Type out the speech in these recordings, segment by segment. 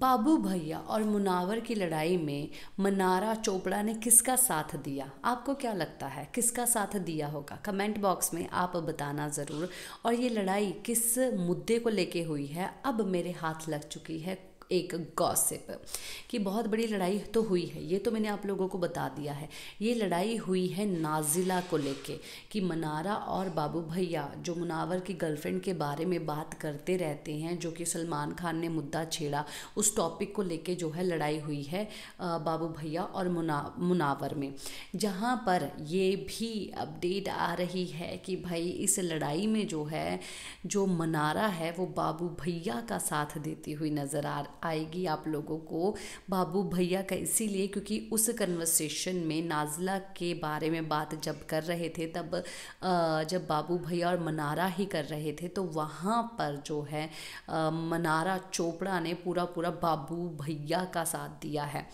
बाबू भैया और मुनावर की लड़ाई में मनारा चोपड़ा ने किसका साथ दिया आपको क्या लगता है किसका साथ दिया होगा कमेंट बॉक्स में आप बताना ज़रूर और ये लड़ाई किस मुद्दे को लेके हुई है अब मेरे हाथ लग चुकी है एक गॉसिप कि बहुत बड़ी लड़ाई तो हुई है ये तो मैंने आप लोगों को बता दिया है ये लड़ाई हुई है नाजिला को लेके कि मनारा और बाबू भैया जो मुनावर की गर्लफ्रेंड के बारे में बात करते रहते हैं जो कि सलमान खान ने मुद्दा छेड़ा उस टॉपिक को लेके जो है लड़ाई हुई है बाबू भैया और मुना मुनावर में जहाँ पर ये भी अपडेट आ रही है कि भाई इस लड़ाई में जो है जो मनारा है वो बाबू भैया का साथ देती हुई नज़र आ आएगी आप लोगों को बाबू भैया का इसीलिए क्योंकि उस कन्वर्सेशन में नाजला के बारे में बात जब कर रहे थे तब जब बाबू भैया और मनारा ही कर रहे थे तो वहाँ पर जो है मनारा चोपड़ा ने पूरा पूरा बाबू भैया का साथ दिया है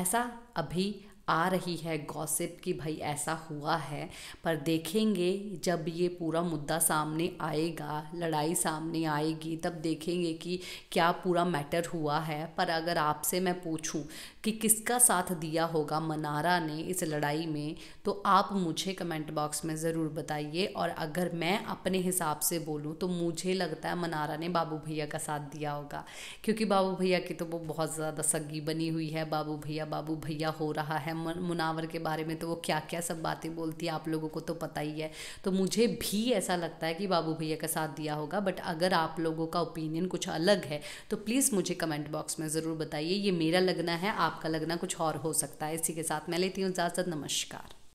ऐसा अभी आ रही है गॉसिप कि भाई ऐसा हुआ है पर देखेंगे जब ये पूरा मुद्दा सामने आएगा लड़ाई सामने आएगी तब देखेंगे कि क्या पूरा मैटर हुआ है पर अगर आपसे मैं पूछूं कि किसका साथ दिया होगा मनारा ने इस लड़ाई में तो आप मुझे कमेंट बॉक्स में ज़रूर बताइए और अगर मैं अपने हिसाब से बोलूँ तो मुझे लगता है मनारा ने बाबू भैया का साथ दिया होगा क्योंकि बाबू भैया की तो वो बहुत ज़्यादा सगी बनी हुई है बाबू भैया बाबू भैया हो रहा है है मुनावर के बारे में तो वो क्या क्या सब बातें बोलती है आप लोगों को तो पता ही है तो मुझे भी ऐसा लगता है कि बाबू भैया का साथ दिया होगा बट अगर आप लोगों का ओपिनियन कुछ अलग है तो प्लीज़ मुझे कमेंट बॉक्स में ज़रूर बताइए ये मेरा लगना है आपका लगना कुछ और हो सकता है इसी के साथ मैं लेती हूँ इजाज़त नमस्कार